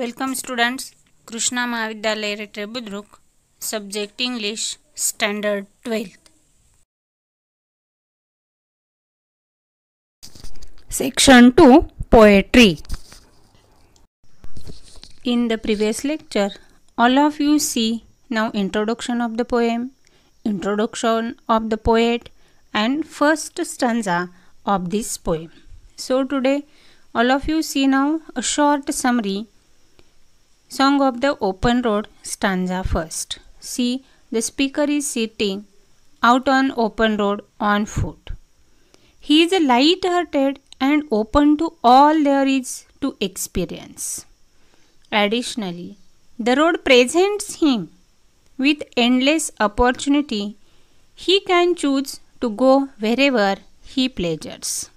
Welcome students, Krishna Mahavidyalaya Retrebudruk, Subject English, Standard 12th. Section 2, Poetry In the previous lecture, all of you see now introduction of the poem, introduction of the poet and first stanza of this poem. So today, all of you see now a short summary Song of the Open Road stanza first. See, the speaker is sitting out on open road on foot. He is light-hearted and open to all there is to experience. Additionally, the road presents him with endless opportunity. He can choose to go wherever he pleasures.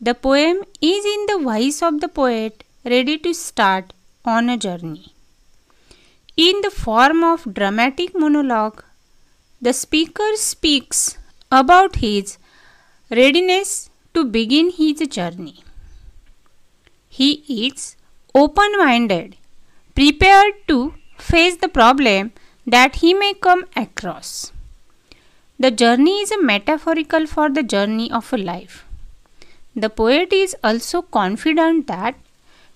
The poem is in the voice of the poet ready to start on a journey. In the form of dramatic monologue, the speaker speaks about his readiness to begin his journey. He is open minded, prepared to face the problem that he may come across. The journey is a metaphorical for the journey of a life. The poet is also confident that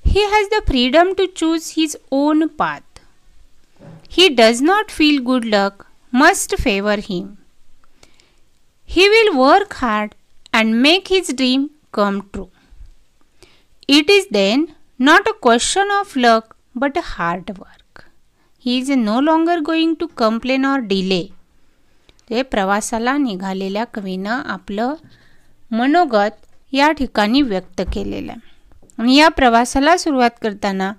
He has the freedom to choose his own path. He does not feel good luck must favor him. He will work hard and make his dream come true. It is then not a question of luck but hard work. He is no longer going to complain or delay. ते प्रवासाला निघालेल्या कवीनं आपलं मनोगत या ठिकाणी व्यक्त केलेलं आहे या प्रवासाला सुरुवात करताना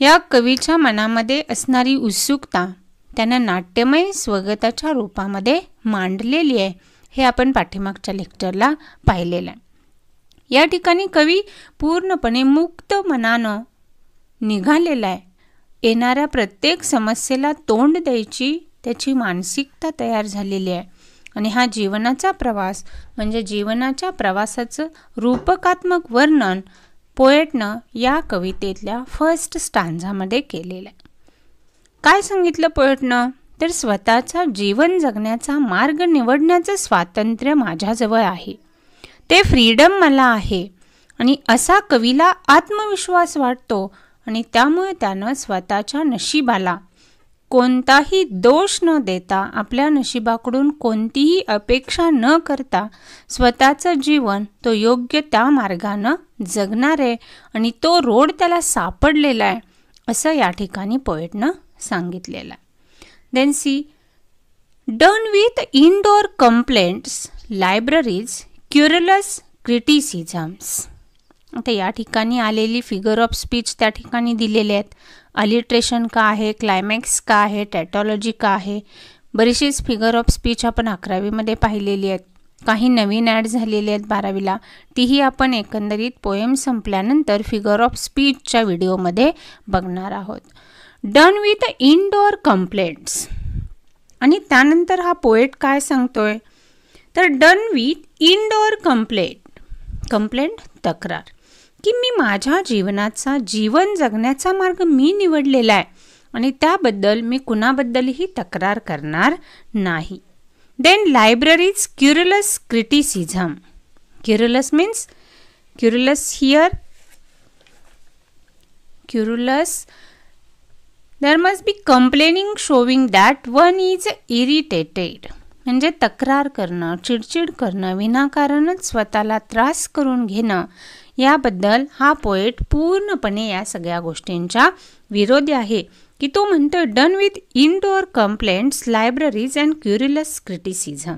या कवीच्या मनामध्ये असणारी उत्सुकता त्यांना नाट्यमय स्वगताच्या रूपामध्ये मांडलेली आहे हे आपण पाठीमागच्या लेक्चरला पाहिलेलं आहे या ठिकाणी कवी पूर्णपणे मुक्त मनानं निघालेला आहे येणाऱ्या प्रत्येक समस्येला तोंड द्यायची त्याची मानसिकता तयार झालेली आहे आणि हा जीवनाचा प्रवास म्हणजे जीवनाच्या प्रवासाचं रूपकात्मक वर्णन पोएटनं या कवितेतल्या फर्स्ट स्टांझामध्ये केलेलं आहे काय सांगितलं पोएटनं तर स्वतःचा जीवन जगण्याचा मार्ग निवडण्याचं स्वातंत्र्य माझ्याजवळ आहे ते फ्रीडम मला आहे आणि असा कवीला आत्मविश्वास वाटतो आणि त्यामुळे त्यानं स्वतःच्या नशिबाला कोणताही दोष न देता आपल्या नशिबाकडून कोणतीही अपेक्षा न करता स्वतःचं जीवन तो योग्य त्या मार्गानं जगणार आहे आणि तो रोड त्याला सापडलेला आहे असं या ठिकाणी पोएटनं सांगितलेलं आहे then see done with indoor complaints libraries querulous criticisms आता या ठिकाणी आलेली फिगर ऑफ स्पीच त्या ठिकाणी दिलेले आहेत अलिट्रेशन का आहे क्लायमॅक्स का आहे टॅटॉलॉजी का आहे बरीचशीच फिगर ऑफ स्पीच आपण अकरावीमध्ये पाहिलेली आहेत काही नवीन ॲड झालेली आहेत बारावीला तीही आपण एकंदरीत पोएम संपल्यानंतर फिगर ऑफ स्पीचच्या व्हिडिओमध्ये बघणार आहोत डन विथ इनडोअर कम्प्लेंट्स आणि त्यानंतर हा पोएट काय सांगतोय तर done with indoor complaint complaint तक्रार की मी माझ्या जीवनाचा जीवन जगण्याचा मार्ग मी निवडलेला आहे आणि त्याबद्दल मी कुणाबद्दलही तक्रार करणार नाही then libraries querulous criticism querulous means querulous here querulous there must be complaining showing that one is irritated म्हणजे तक्रार करणं चिडचिड करणं विनाकारणच स्वतःला त्रास करून घेणं याबद्दल हा पोएट पूर्णपणे या सगळ्या गोष्टींच्या विरोधी आहे की तो म्हणतो done with indoor complaints libraries and querulous criticism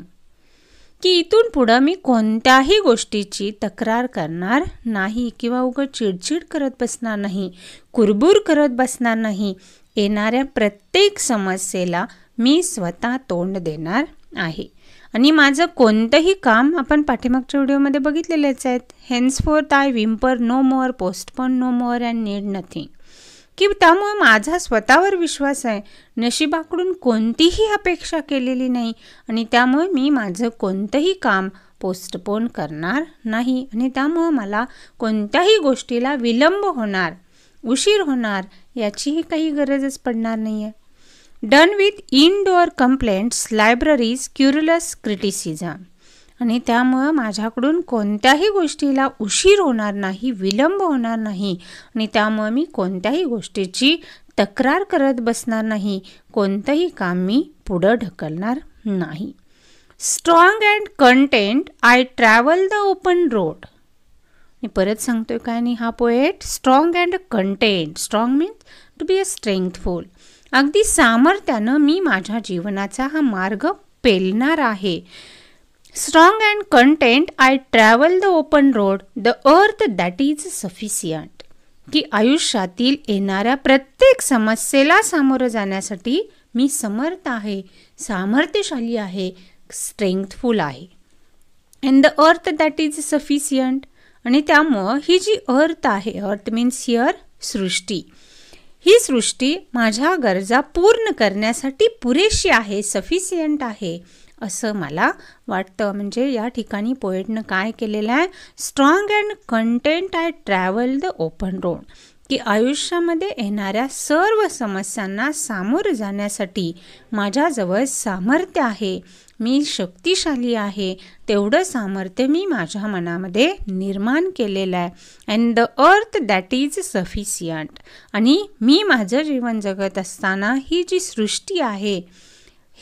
की इथून पुढं मी कोणत्याही गोष्टीची तक्रार करणार नाही किंवा उघड चिडचिड करत बसणार नाही कुरबूर करत बसणार नाही येणाऱ्या प्रत्येक समस्येला मी स्वतः तोंड देणार आहे आणि माझं कोणतंही काम आपण पाठीमागच्या व्हिडिओमध्ये बघितलेलेच आहेत hence for I whimper no more postpone no more and need nothing की त्यामुळे माझा स्वतःवर विश्वास आहे नशिबाकडून कोणतीही अपेक्षा केलेली नाही आणि त्यामुळे मी माझं कोणतंही काम पोस्टपोन करणार नाही आणि त्यामुळं मला कोणत्याही गोष्टीला विलंब होणार उशीर होणार याचीही काही गरजच पडणार नाही आहे done with indoor complaints libraries querulous criticism आणि त्यामुळं माझ्याकडून कोणत्याही गोष्टीला उशीर होणार नाही विलंब होणार नाही आणि त्यामुळं मी कोणत्याही गोष्टीची तक्रार करत बसणार नाही कोणतंही काम मी पुढं ढकलणार नाही strong and content I travel the open road मी परत सांगतोय काय नाही हा poet strong and content strong means to be a strengthful अगदी सामर्थ्यानं मी माझ्या जीवनाचा हा मार्ग पेलणार आहे strong and content I travel the open road the earth that is sufficient की आयुष्यातील येणाऱ्या प्रत्येक समस्येला सामोरं जाण्यासाठी मी समर्थ आहे सामर्थ्यशाली आहे स्ट्रेंथफुल आहे and the earth that is sufficient आणि त्यामुळं ही जी अर्थ आहे अर्थ मीन्स हिअर सृष्टी ही सृष्टी माझ्या गरजा पूर्ण करण्यासाठी पुरेशी आहे सफिशियंट आहे असं मला वाटतं म्हणजे या ठिकाणी पोएटनं काय केलेलं आहे strong and content I travel the open road की आयुष्यामध्ये येणाऱ्या सर्व समस्यांना सामोरं जाण्यासाठी माझ्याजवळ सामर्थ्य आहे मी शक्तिशाली आहे तेवढं सामर्थ्य मी माझ्या मनामध्ये निर्माण केलेलं आहे and the earth that is sufficient आणि मी माझं जीवन जगत असताना ही जी सृष्टी आहे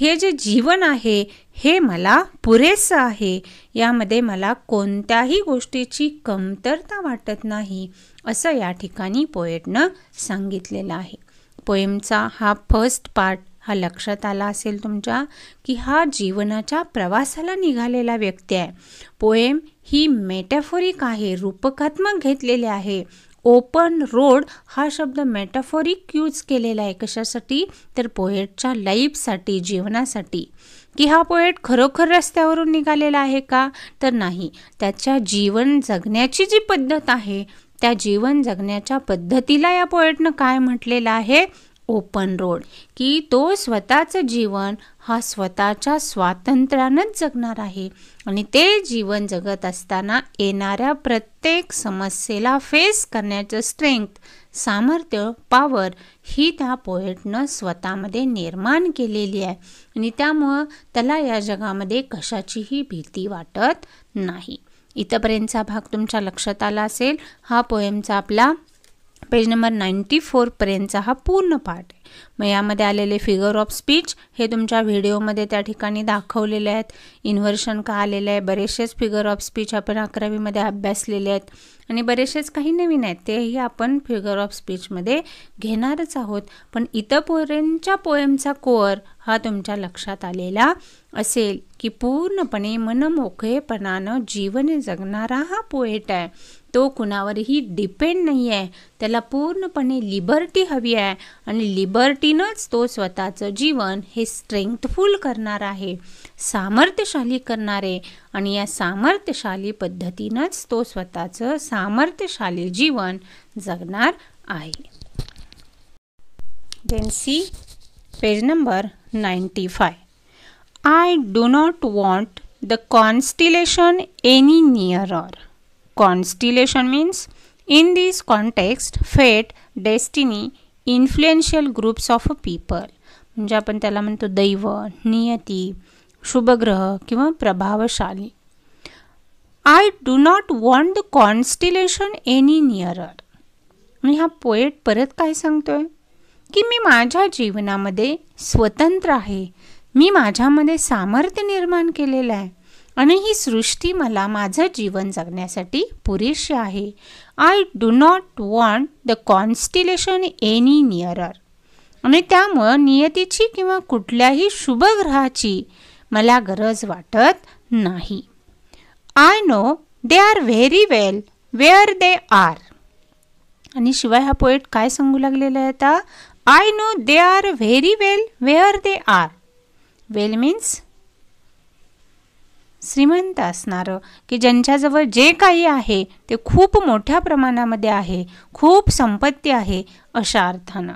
हे जे जीवन आहे हे मला पुरेसं आहे यामध्ये मला कोणत्याही गोष्टीची कमतरता वाटत नाही असं या ठिकाणी पोएटनं सांगितलेलं आहे पोएमचा हा फर्स्ट पार्ट हा लक्षात आला असेल तुमच्या की हा जीवनाच्या प्रवासाला निघालेला व्यक्ती आहे पोएम ही मेटाफोरिक आहे रूपकात्मक घेतलेले आहे ओपन रोड हा शब्द मेटाफोरिक यूज केलेला आहे कशासाठी तर पोएटच्या लाईफसाठी जीवनासाठी की हा पोएट खरोखर रस्त्यावरून निघालेला आहे का तर नाही त्याच्या जीवन जगण्याची जी पद्धत आहे त्या जीवन जगण्याच्या पद्धतीला या पोएटनं काय म्हटलेलं आहे ओपन रोड की तो स्वतःचं जीवन हा स्वतःच्या स्वातंत्र्यानंच जगणार आहे आणि ते जीवन जगत असताना येणाऱ्या प्रत्येक समस्येला फेस करण्याचं स्ट्रेंथ सामर्थ्य पावर ही त्या पोएटनं स्वतःमध्ये निर्माण केलेली आहे आणि त्यामुळं त्याला या जगामध्ये कशाचीही भीती वाटत नाही इथंपर्यंतचा भाग तुमच्या लक्षात आला असेल हा पोएमचा आपला पेज नंबर नाईंटी फोरपर्यंतचा हा पूर्ण पाठ आहे मग यामध्ये आलेले फिगर ऑफ स्पीच हे तुमच्या व्हिडिओमध्ये त्या ठिकाणी दाखवलेले आहेत इन्व्हर्शन का आलेलं आहे बरेचसेच फिगर ऑफ स्पीच आपण अकरावीमध्ये अभ्यासलेले आहेत आणि बरेचसेच काही नवीन आहेत तेही आपण फिगर ऑफ स्पीचमध्ये घेणारच आहोत पण इतर पोरेंच्या पोएमचा कोअर हा तुमच्या लक्षात आलेला असेल की पूर्णपणे मनमोकळेपणानं जीवन जगणारा हा पोएट आहे तो कुणावरही डिपेंड नाही आहे त्याला पूर्णपणे लिबर्टी हवी आहे आणि लिबर्टीनंच तो स्वतःचं जीवन हे स्ट्रेंथफुल करणार आहे सामर्थ्यशाली करणारे आणि या सामर्थ्यशाली पद्धतीनंच तो स्वतःचं सामर्थ्यशाली जीवन जगणार आहे then see page number ninety five I do not want the constellation any near or Constellation means in this context fate, destiny, influential groups of people म्हणजे आपण त्याला म्हणतो दैव नियती शुभग्रह किंवा प्रभावशाली I do not want the constellation any nearer मी हा पोएट परत काय सांगतोय की मी माझ्या जीवनामध्ये स्वतंत्र आहे मी माझ्यामध्ये सामर्थ्य निर्माण केलेलं आहे आणि ही सृष्टी मला माझं जीवन जगण्यासाठी पुरेशी आहे I do not want the constellation any nearer आणि त्यामुळं नियतीची किंवा कुठल्याही शुभग्रहाची मला गरज वाटत नाही I know they are very well where they are आणि शिवाय हा पोएट काय सांगू लागलेला आहे आता I know they are very well where they are well means श्रीमंत असणारं की ज्यांच्याजवळ जे काही आहे ते खूप मोठ्या प्रमाणामध्ये आहे खूप संपत्ती आहे अशा अर्थानं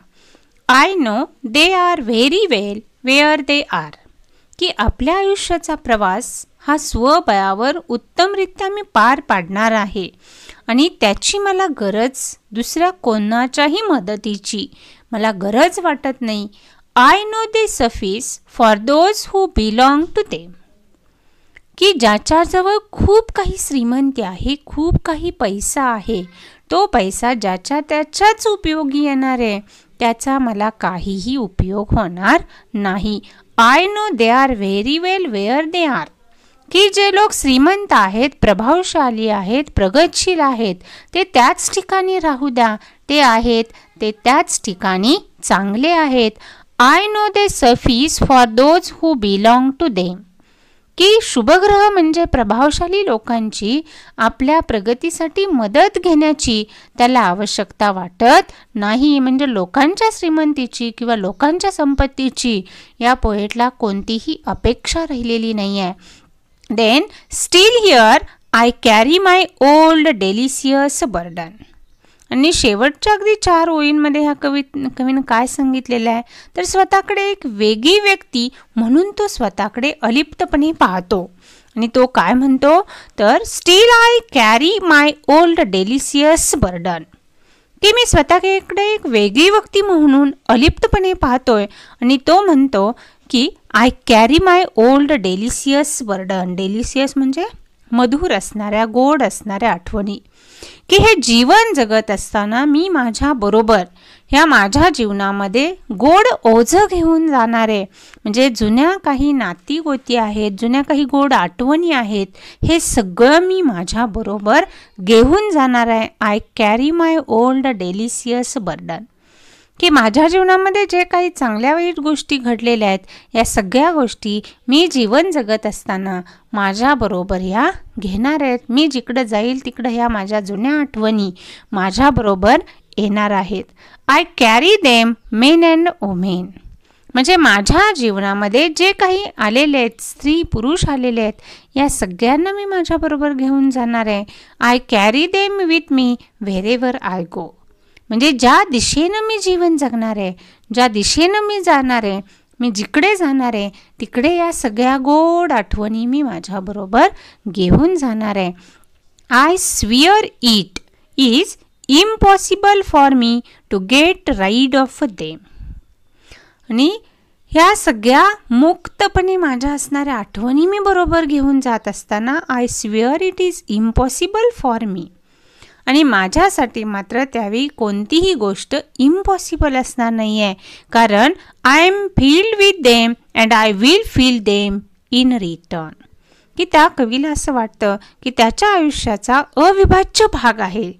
I know they are very well where they are की आपल्या आयुष्याचा प्रवास हा स्वबळावर उत्तमरित्या मी पार पाडणार आहे आणि त्याची मला गरज दुसऱ्या कोणाच्याही मदतीची मला गरज वाटत नाही I know they suffice for those who belong to them की ज्याच्याजवळ खूप काही श्रीमंती आहे खूप काही पैसा आहे तो पैसा ज्याच्या त्याच्याच उपयोगी येणार आहे त्याचा मला काहीही उपयोग होणार नाही I know they are very well where they are की जे लोक श्रीमंत आहेत प्रभावशाली आहेत प्रगतशील आहेत ते त्याच ठिकाणी राहू द्या ते आहेत ते त्याच ठिकाणी चांगले आहेत I know they suffice for those who belong to them की शुभग्रह म्हणजे प्रभावशाली लोकांची आपल्या प्रगतीसाठी मदत घेण्याची त्याला आवश्यकता वाटत नाही म्हणजे लोकांच्या श्रीमंतीची किंवा लोकांच्या संपत्तीची या पोएटला कोणतीही अपेक्षा राहिलेली नाही आहे then still here I carry my old delicious burden आणि शेवटच्या अगदी चार ओळींमध्ये ह्या कवी कवीनं काय सांगितलेलं आहे तर स्वतःकडे एक वेगळी व्यक्ती म्हणून तो स्वतःकडे अलिप्तपणे पाहतो आणि तो काय म्हणतो तर still I carry my old delicious burden की मी स्वतःकडे एक वेगळी व्यक्ती म्हणून अलिप्तपणे पाहतोय आणि तो म्हणतो की I carry my old delicious burden delicious म्हणजे मधुर असणाऱ्या गोड असणाऱ्या आठवणी की हे जीवन जगत असताना मी माझ्याबरोबर ह्या माझ्या जीवनामध्ये गोड ओझं घेऊन जाणार आहे म्हणजे जुन्या काही नाती गोती आहेत जुन्या काही गोड आठवणी आहेत हे सगळं मी माझ्याबरोबर घेऊन जाणार आहे I carry my old delicious burden की माझ्या जीवनामध्ये जे काही चांगल्या वाईट गोष्टी घडलेल्या आहेत या सगळ्या गोष्टी मी जीवन जगत असताना माझ्याबरोबर ह्या घेणार आहेत मी जिकडं जाईल तिकडं ह्या माझ्या जुन्या आठवणी माझ्याबरोबर येणार आहेत I carry them men and women म्हणजे माझ्या जीवनामध्ये जे काही आलेले आहेत स्त्री पुरुष आलेले आहेत या सगळ्यांना मी माझ्याबरोबर घेऊन जाणार आहे I carry them with me wherever I go म्हणजे ज्या दिशेनं मी जीवन जगणार आहे ज्या दिशेनं मी जाणार आहे मी जिकडे जाणार आहे तिकडे या सगळ्या गोड आठवणी मी माझ्याबरोबर घेऊन जाणार आहे I swear it is impossible for me to get rid of them आणि ह्या सगळ्या मुक्तपणे माझ्या असणाऱ्या आठवणी मी बरोबर घेऊन जात असताना I swear it is impossible for me आणि माझ्यासाठी मात्र त्यावेळी कोणतीही गोष्ट इम्पॉसिबल असणार नाही आहे कारण I am fill with them and I will fill them in return की त्या कवीला असं वाटतं की त्याच्या आयुष्याचा अविभाज्य भाग आहे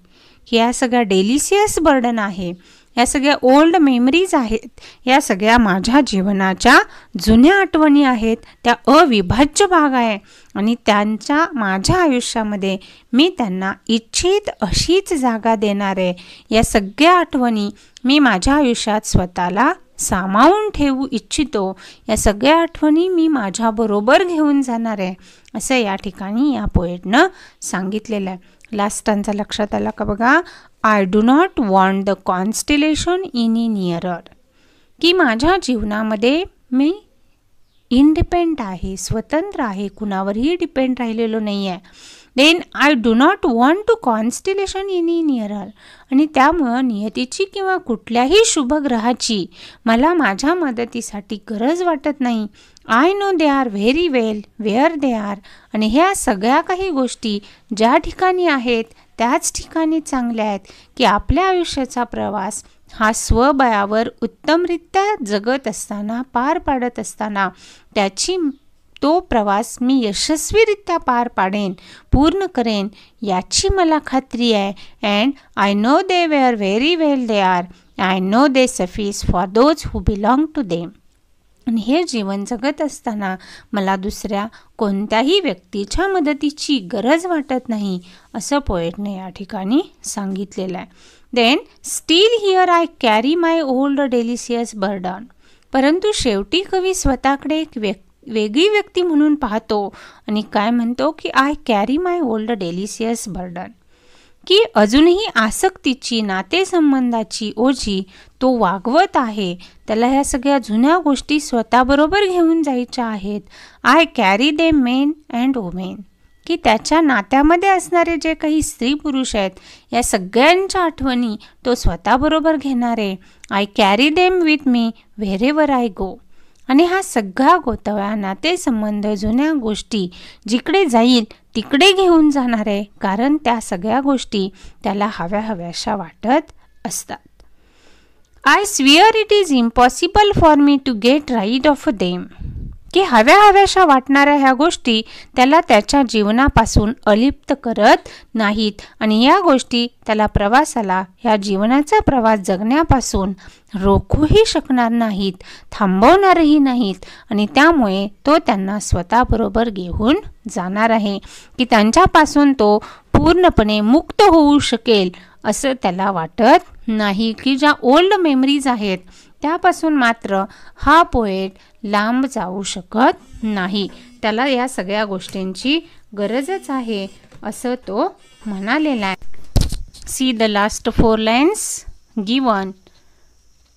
की या सगळ्या डेलिसियस बर्डन आहे या सगळ्या ओल्ड मेमरीज आहेत या सगळ्या माझ्या जीवनाच्या जुन्या आठवणी आहेत त्या अविभाज्य भाग आहे आणि त्यांच्या माझ्या आयुष्यामध्ये मी त्यांना इच्छित अशीच जागा देणार आहे या सगळ्या आठवणी मी माझ्या आयुष्यात स्वतःला सामावून ठेवू इच्छितो या सगळ्या आठवणी मी माझ्याबरोबर घेऊन जाणार आहे असं या ठिकाणी या पोयटनं सांगितलेलं आहे लास्ट त्यांचा लक्षात आला का बघा I do not want the constellation in in nearer की माझ्या जीवनामध्ये मी इंडिपेंड आहे स्वतंत्र आहे कुणावरही डिपेंड राहिलेलो नाही आहे then I do not want to constellation in in nearer आणि त्यामुळं नियतीची किंवा कुठल्याही शुभग्रहाची मला माझ्या मदतीसाठी गरज वाटत नाही I know they are very well where they are आणि ह्या सगळ्या काही गोष्टी ज्या ठिकाणी आहेत त्याच ठिकाणी चांगल्या आहेत की आपल्या आयुष्याचा प्रवास हा स्वबयावर उत्तमरित्या जगत असताना पार पाडत असताना त्याची तो प्रवास मी यशस्वीरित्या पार पाडेन पूर्ण करेन याची मला खात्री आहे and I know they where very well they are I know they suffice for those who belong to them आणि हे जीवन जगत असताना मला दुसऱ्या कोणत्याही व्यक्तीच्या मदतीची गरज वाटत नाही असं पोएटने या ठिकाणी सांगितलेलं आहे then still here I carry my old delicious burden परंतु शेवटी कवी स्वतःकडे एक व्यक्ती वेगळी व्यक्ती म्हणून पाहतो आणि काय म्हणतो की I carry my old delicious burden की अजूनही आसक्तीची नातेसंबंधाची ओझी तो वागवत आहे त्याला ह्या सगळ्या जुन्या गोष्टी स्वतःबरोबर घेऊन जायच्या आहेत I carry they men and women की त्याच्या नात्यामध्ये असणारे जे काही स्त्री पुरुष आहेत या सगळ्यांच्या आठवणी तो स्वतःबरोबर घेणारे I carry them with me wherever I go आणि हा सगळा गोतव्या नातेसंबंध जुन्या गोष्टी जिकडे जाईल तिकडे घेऊन जाणार आहे कारण त्या सगळ्या गोष्टी त्याला हव्या हव्याशा वाटत असतात I swear it is impossible for me to get right of a them की हव्या हव्याशा वाटणाऱ्या ह्या गोष्टी त्याला त्याच्या जीवनापासून अलिप्त करत नाहीत आणि या गोष्टी त्याला प्रवासाला ह्या जीवनाचा प्रवास जगण्यापासून रोखूही शकणार नाहीत थांबवणारही नाहीत आणि त्यामुळे तो त्यांना स्वतःबरोबर घेऊन जाणार आहे की त्यांच्यापासून तो पूर्णपणे मुक्त होऊ शकेल असं त्याला वाटत नाही की ज्या ओल्ड मेमरीज आहेत त्यापासून मात्र हा पोएट लांब जाऊ शकत नाही त्याला या सगळ्या गोष्टींची गरजच आहे असं तो म्हणालेला आहे see the last four lines given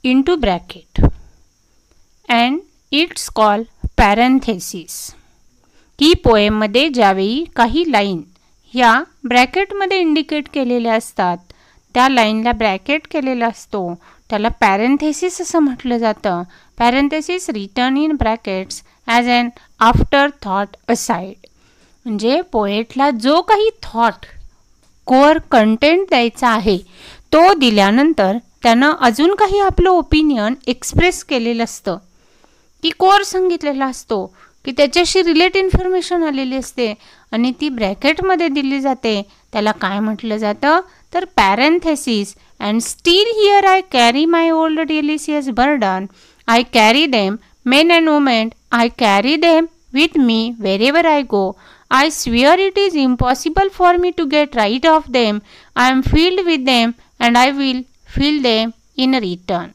in to bracket and it's call parenthesis ही पोएममध्ये ज्यावेळी काही लाईन ह्या ब्रॅकेटमध्ये इंडिकेट केलेल्या असतात त्या लाईनला ब्रॅकेट केलेला असतो त्याला पॅरेंथेसिस असं म्हटलं जातं parenthesis return in brackets as an after thought aside म्हणजे पोएटला जो काही थॉट कोअर कंटेंट द्यायचा आहे तो दिल्यानंतर त्यानं अजून काही आपलं ओपिनियन एक्सप्रेस केलेलं असतं की कोर सांगितलेला असतो की त्याच्याशी रिलेट इन्फॉर्मेशन आलेली असते आणि ती ब्रॅकेटमध्ये दिली जाते त्याला काय म्हटलं जातं तर parenthesis and still here I carry my old delicious burden I carry them men and women I carry them with me wherever I go I swear it is impossible for me to get right of them I am filled with them and I will fill them in return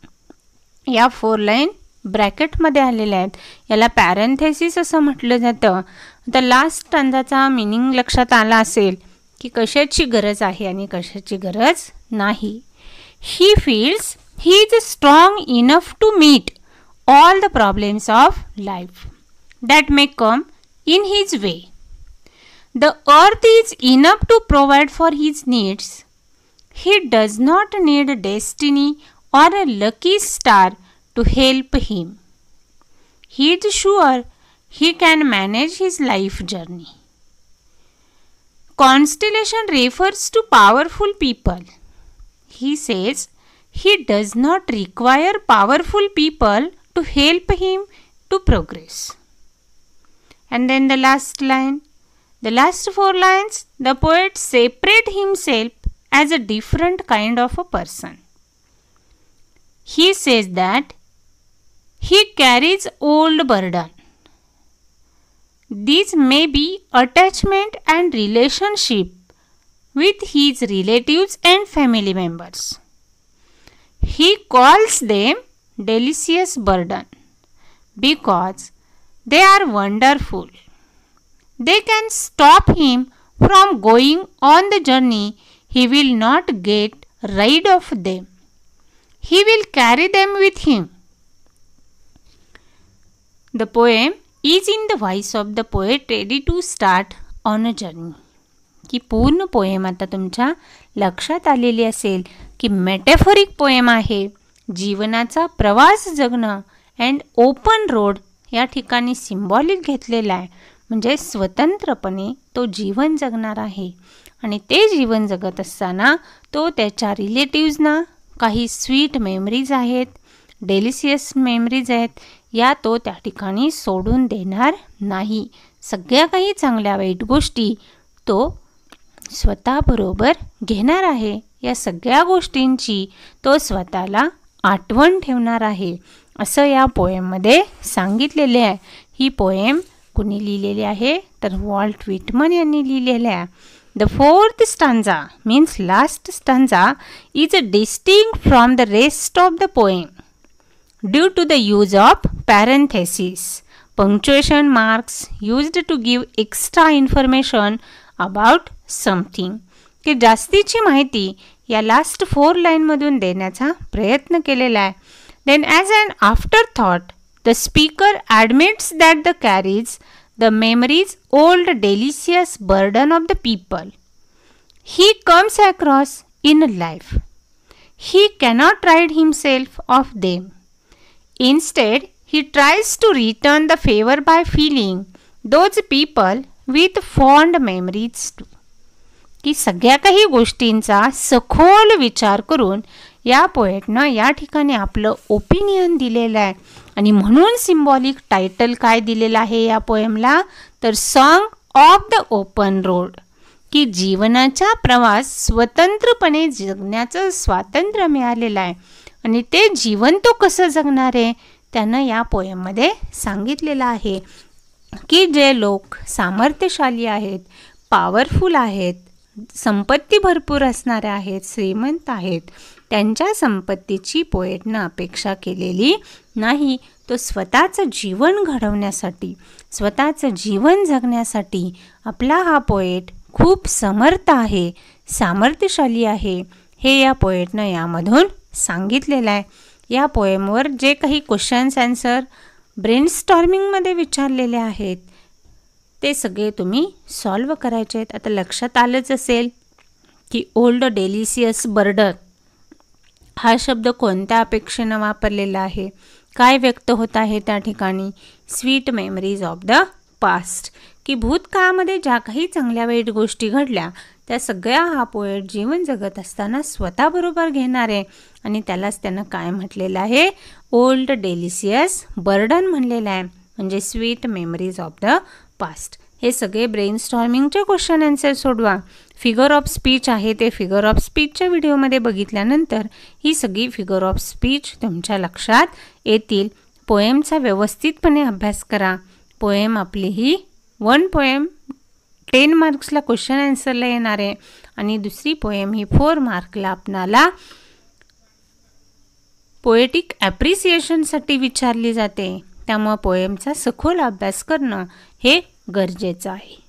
या four line ब्रॅकेटमध्ये आलेल्या आहेत याला parenthesis असं म्हटलं जातं आता last अंदाचा meaning लक्षात आला असेल की कशाची गरज आहे आणि कशाची गरज नाही he feels he is strong enough to meet all the problems of life that may come in his way the earth is enough to provide for his needs he does not need destiny or a lucky star to help him. He is sure he can manage his life journey. Constellation refers to powerful people. He says he does not require powerful people to help him to progress. And then the last line. The last four lines, the poet separates himself as a different kind of a person. He says that he carries old burden these may be attachment and relationship with his relatives and family members. He calls them delicious burden because they are wonderful. They can stop him from going on the journey. He will not get rid of them. He will carry them with him. The poem is in the voice of the poet ready to start on a journey की पूर्ण poem आता तुमच्या लक्षात आलेली असेल की मेटेफोरिक poem आहे जीवनाचा प्रवास जगणं अँड ओपन रोड या ठिकाणी सिम्बॉलिक घेतलेला आहे म्हणजे स्वतंत्रपणे तो जीवन जगणार आहे आणि ते जीवन जगत असताना तो त्याच्या रिलेटिव्जना काही स्वीट मेमरीज आहेत डेलिशियस मेमरीज आहेत या तो त्या ठिकाणी सोडून देणार नाही सगळ्या काही चांगल्या वाईट गोष्टी तो स्वतःबरोबर घेणार आहे या सगळ्या गोष्टींची तो स्वतःला आठवण ठेवणार आहे असं या पोएममध्ये सांगितलेले आहे ही पोएम कुणी लिहिलेली आहे तर वॉल्ट विटमन यांनी लिहिलेल्या आहे the fourth stanza means last stanza is a distinct from the rest of the poem due to the use of parenthesis punctuation marks used to give extra information about something की जास्तीची माहिती या last four लाईनमधून देण्याचा प्रयत्न केलेला आहे then as and after thought the speaker admits that the carries the memories old delicious burden of the people he comes across in life he cannot rid himself of them Instead, he tries to return the favor by feeling those people with fond memories too. की सगळ्या काही गोष्टींचा सखोल विचार करून या पोएटनं या ठिकाणी आपलं ओपिनियन दिलेलं आहे आणि म्हणून सिम्बॉलिक टायटल काय दिलेलं आहे या पोएमला तर song of the open road की जीवनाचा प्रवास स्वतंत्रपणे जगण्याचं स्वातंत्र्य मिळालेलं आहे आणि ते जीवन तो कसं जगणार आहे त्यानं या पोयममध्ये सांगितलेलं आहे की जे लोक सामर्थ्यशाली आहेत पॉवरफुल आहेत संपत्ती भरपूर असणारे आहेत श्रीमंत आहेत त्यांच्या संपत्तीची पोएटनं अपेक्षा केलेली नाही तो स्वतःचं जीवन घडवण्यासाठी स्वतःचं जीवन जगण्यासाठी आपला हा पोएट खूप समर्थ आहे सामर्थ्यशाली आहे हे या पोएटनं यामधून सांगितलेलं आहे या पोएमवर जे काही क्वेश्चन्स अँसर स्टॉर्मिंगमध्ये विचारलेले आहेत ते सगळे तुम्ही सॉल्व करायचे आहेत आता लक्षात आलंच असेल की ओल्ड डेलिसियस बर्डर हा शब्द कोणत्या अपेक्षेनं वापरलेला आहे काय व्यक्त होत आहे त्या ठिकाणी sweet memories of the past की भूतकाळामध्ये ज्या काही चांगल्या वाईट गोष्टी घडल्या त्या सगळ्या हा पोएट जीवन जगत असताना स्वतःबरोबर आहे आणि त्यालाच त्यानं काय म्हटलेलं आहे ओल्ड डेलिशियस बर्डन म्हणलेलं आहे म्हणजे sweet memories of the past हे सगळे ब्रेन स्टॉर्मिंगचे क्वेश्चन आन्सर सोडवा फिगर ऑफ स्पीच आहे ते फिगर ऑफ स्पीचच्या व्हिडिओमध्ये बघितल्यानंतर ही सगळी फिगर ऑफ स्पीच तुमच्या लक्षात येतील पोएमचा व्यवस्थितपणे अभ्यास करा पोएम आपली ही वन पोएम टेन मार्क्सला क्वेश्चन आन्सरला येणार आहे आणि दुसरी पोएम ही फोर मार्कला आपणाला पोएटिक ॲप्रिसिएशनसाठी विचारली जाते त्यामुळं पोएमचा सखोल अभ्यास करणं हे गरजेचं आहे